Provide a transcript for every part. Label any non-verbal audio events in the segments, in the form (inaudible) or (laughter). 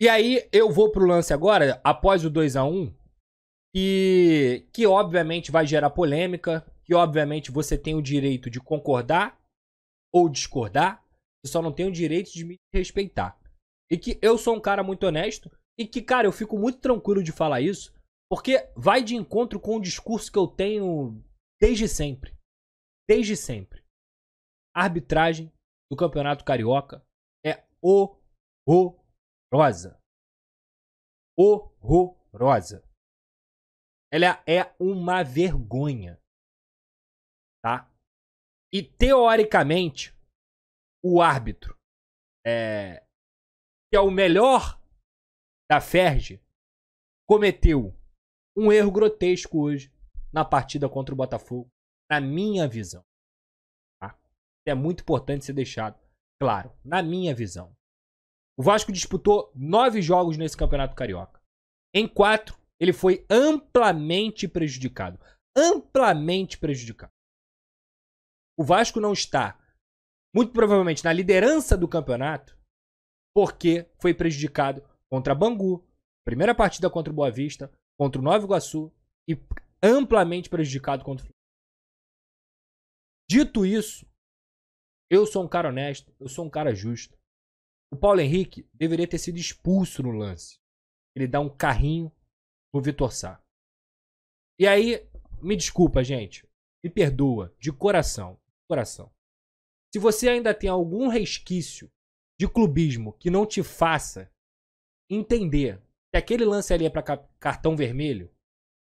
E aí eu vou pro lance agora, após o 2 a 1 e que obviamente vai gerar polêmica, que obviamente você tem o direito de concordar ou discordar, você só não tem o direito de me respeitar. E que eu sou um cara muito honesto e que, cara, eu fico muito tranquilo de falar isso, porque vai de encontro com o discurso que eu tenho desde sempre. Desde sempre. A arbitragem do Campeonato Carioca é o, o horrorosa. Horrorosa. Ela é uma vergonha. Tá? E teoricamente, o árbitro, é, que é o melhor da Ferg, cometeu um erro grotesco hoje na partida contra o Botafogo, na minha visão. Tá? É muito importante ser deixado claro, na minha visão. O Vasco disputou nove jogos nesse Campeonato Carioca. Em quatro, ele foi amplamente prejudicado. Amplamente prejudicado. O Vasco não está, muito provavelmente, na liderança do campeonato, porque foi prejudicado contra Bangu, primeira partida contra o Boa Vista, contra o Nova Iguaçu e amplamente prejudicado contra o Dito isso, eu sou um cara honesto, eu sou um cara justo. O Paulo Henrique deveria ter sido expulso no lance. Ele dá um carrinho no Vitor Sá. E aí, me desculpa, gente. Me perdoa, de coração. De coração. Se você ainda tem algum resquício de clubismo que não te faça entender que aquele lance ali é para cartão vermelho,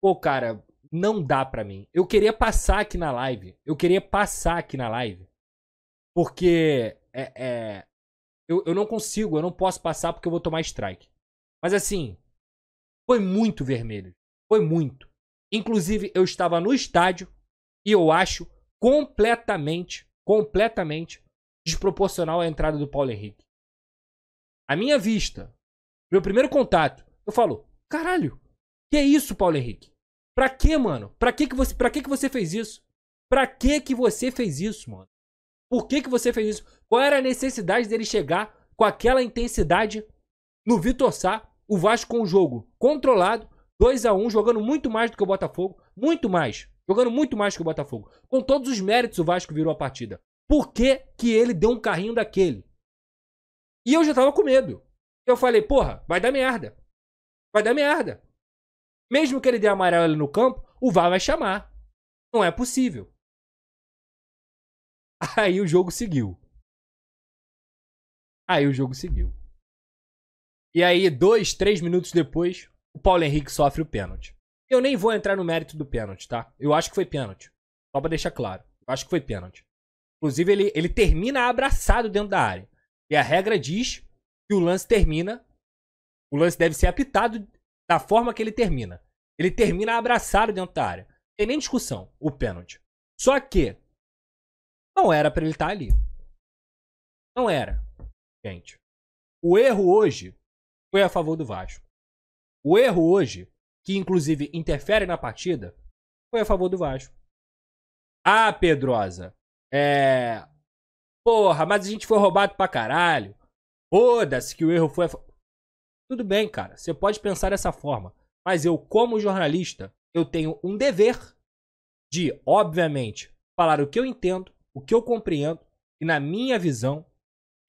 pô, cara, não dá para mim. Eu queria passar aqui na live. Eu queria passar aqui na live. Porque é, é, eu, eu não consigo, eu não posso passar porque eu vou tomar strike. Mas assim, foi muito vermelho. Foi muito. Inclusive, eu estava no estádio e eu acho completamente, completamente desproporcional a entrada do Paulo Henrique. A minha vista, meu primeiro contato, eu falo: "Caralho, que é isso, Paulo Henrique? Pra que, mano? Pra que que você, pra que que você fez isso? Pra que que você fez isso, mano? Por que, que você fez isso? Qual era a necessidade dele chegar com aquela intensidade no Vitor Sá, o Vasco com o jogo controlado, 2 a 1 jogando muito mais do que o Botafogo, muito mais, jogando muito mais que o Botafogo. Com todos os méritos, o Vasco virou a partida. Por que, que ele deu um carrinho daquele? E eu já tava com medo. Eu falei, porra, vai dar merda. Vai dar merda. Mesmo que ele dê amarelo ali no campo, o VAR vai chamar. Não é possível. (laughs) Aí o jogo seguiu. Aí o jogo seguiu. E aí, dois, três minutos depois, o Paulo Henrique sofre o pênalti. Eu nem vou entrar no mérito do pênalti, tá? Eu acho que foi pênalti. Só pra deixar claro. Eu acho que foi pênalti. Inclusive, ele, ele termina abraçado dentro da área. E a regra diz que o lance termina. O lance deve ser apitado da forma que ele termina. Ele termina abraçado dentro da área. Tem nem discussão, o pênalti. Só que não era para ele estar tá ali. Não era. Gente, o erro hoje foi a favor do Vasco. O erro hoje, que inclusive interfere na partida, foi a favor do Vasco. Ah, Pedrosa, é. Porra, mas a gente foi roubado pra caralho. Foda-se que o erro foi. A... Tudo bem, cara, você pode pensar dessa forma. Mas eu, como jornalista, eu tenho um dever de, obviamente, falar o que eu entendo, o que eu compreendo, e na minha visão,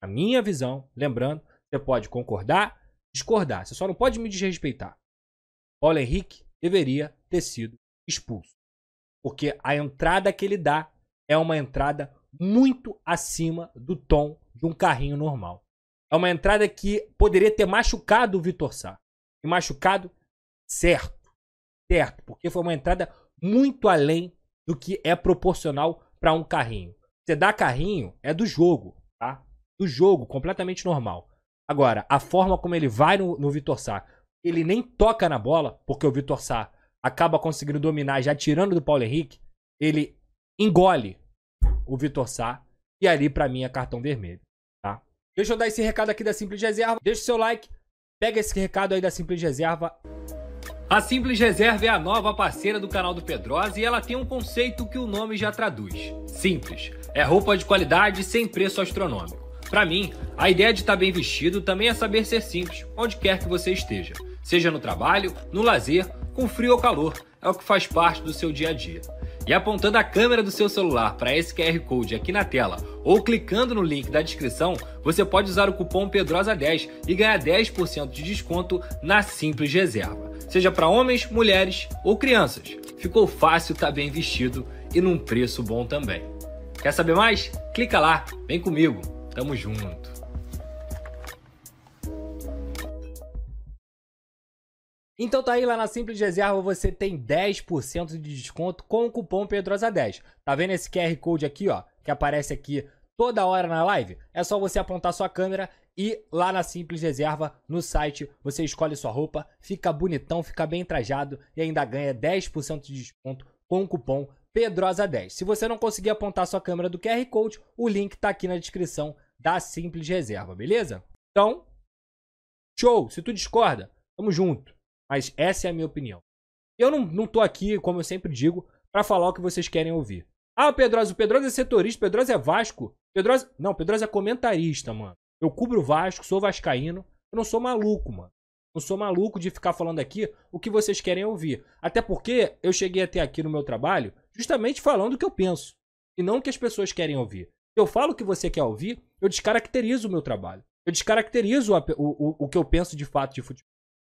na minha visão, lembrando, você pode concordar, discordar, você só não pode me desrespeitar. Paulo Henrique deveria ter sido expulso. Porque a entrada que ele dá é uma entrada muito acima do tom de um carrinho normal. É uma entrada que poderia ter machucado o Vitor Sá. E machucado certo. Certo, porque foi uma entrada muito além do que é proporcional para um carrinho. Você dá carrinho é do jogo, tá? Do jogo, completamente normal. Agora, a forma como ele vai no, no Vitor Sá, ele nem toca na bola, porque o Vitor Sá acaba conseguindo dominar já tirando do Paulo Henrique, ele engole o Vitor Sá e ali para mim é cartão vermelho, tá? Deixa eu dar esse recado aqui da Simples Reserva. Deixa o seu like, pega esse recado aí da Simples Reserva. A Simples Reserva é a nova parceira do canal do Pedrosa e ela tem um conceito que o nome já traduz. Simples. É roupa de qualidade sem preço astronômico. Para mim, a ideia de estar tá bem vestido também é saber ser simples, onde quer que você esteja. Seja no trabalho, no lazer, com frio ou calor, é o que faz parte do seu dia a dia e apontando a câmera do seu celular para esse QR Code aqui na tela ou clicando no link da descrição, você pode usar o cupom PEDROSA10 e ganhar 10% de desconto na simples reserva. Seja para homens, mulheres ou crianças. Ficou fácil, tá bem vestido e num preço bom também. Quer saber mais? Clica lá, vem comigo. Tamo junto. Então tá aí lá na Simples Reserva você tem 10% de desconto com o cupom Pedrosa10. Tá vendo esse QR Code aqui, ó, que aparece aqui toda hora na live? É só você apontar sua câmera e lá na Simples Reserva, no site, você escolhe sua roupa, fica bonitão, fica bem trajado e ainda ganha 10% de desconto com o cupom Pedrosa10. Se você não conseguir apontar sua câmera do QR Code, o link tá aqui na descrição da Simples Reserva, beleza? Então, show! Se tu discorda, tamo junto! Mas essa é a minha opinião. Eu não, não tô aqui, como eu sempre digo, para falar o que vocês querem ouvir. Ah, o Pedroso o Pedroso é setorista, o Pedroso é Vasco. Pedroso Não, o Pedroso é comentarista, mano. Eu cubro o Vasco, sou vascaíno. Eu não sou maluco, mano. Não sou maluco de ficar falando aqui o que vocês querem ouvir. Até porque eu cheguei até aqui no meu trabalho justamente falando o que eu penso. E não o que as pessoas querem ouvir. Eu falo o que você quer ouvir, eu descaracterizo o meu trabalho. Eu descaracterizo o, o, o que eu penso de fato de futebol.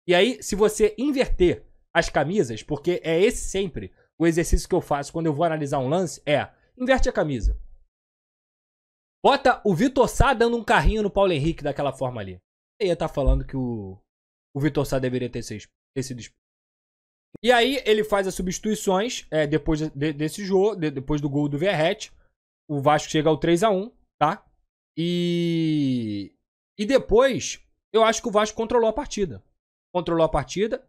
E aí, se você inverter as camisas, porque é esse sempre o exercício que eu faço quando eu vou analisar um lance, é inverte a camisa. Bota o Vitor Sá dando um carrinho no Paulo Henrique daquela forma ali. Eu ia estar tá falando que o, o Vitor Sá deveria ter, sido expulso. E aí ele faz as substituições é, depois de, desse jogo, de, depois do gol do Verrete. O Vasco chega ao 3 a 1 tá? E. E depois, eu acho que o Vasco controlou a partida controlou a partida.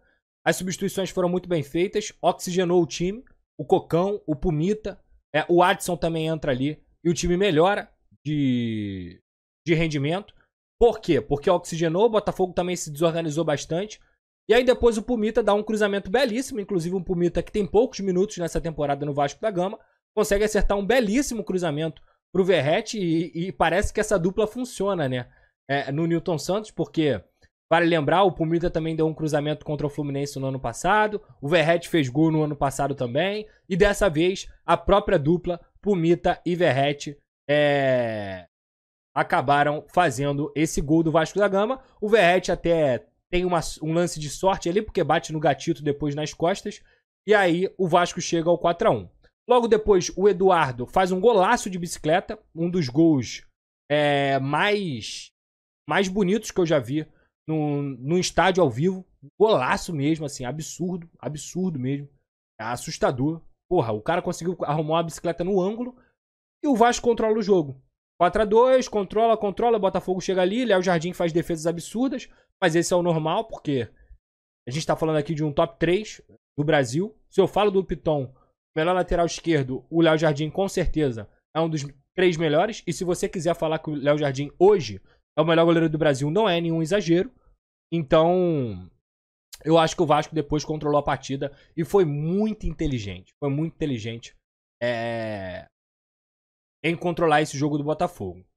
As substituições foram muito bem feitas, oxigenou o time, o Cocão, o Pumita, é, o Adson também entra ali e o time melhora de, de rendimento. Por quê? Porque oxigenou, o Botafogo também se desorganizou bastante. E aí depois o Pumita dá um cruzamento belíssimo, inclusive um Pumita que tem poucos minutos nessa temporada no Vasco da Gama, consegue acertar um belíssimo cruzamento pro Verrete e, e parece que essa dupla funciona, né? É, no Newton Santos, porque Vale lembrar, o Pumita também deu um cruzamento contra o Fluminense no ano passado, o Verrete fez gol no ano passado também, e dessa vez a própria dupla Pumita e Verrete é... acabaram fazendo esse gol do Vasco da Gama. O Verrete até tem uma, um lance de sorte ali, porque bate no gatito depois nas costas, e aí o Vasco chega ao 4 a 1 Logo depois, o Eduardo faz um golaço de bicicleta, um dos gols é, mais, mais bonitos que eu já vi num, num estádio ao vivo. Golaço mesmo, assim, absurdo, absurdo mesmo. É assustador. Porra, o cara conseguiu arrumar uma bicicleta no ângulo e o Vasco controla o jogo. 4 a 2 controla, controla, Botafogo chega ali, Léo Jardim faz defesas absurdas, mas esse é o normal, porque a gente tá falando aqui de um top 3 do Brasil. Se eu falo do Piton, melhor lateral esquerdo, o Léo Jardim com certeza é um dos três melhores. E se você quiser falar que o Léo Jardim hoje é o melhor goleiro do Brasil, não é nenhum exagero. Então, eu acho que o Vasco depois controlou a partida e foi muito inteligente. Foi muito inteligente é, em controlar esse jogo do Botafogo.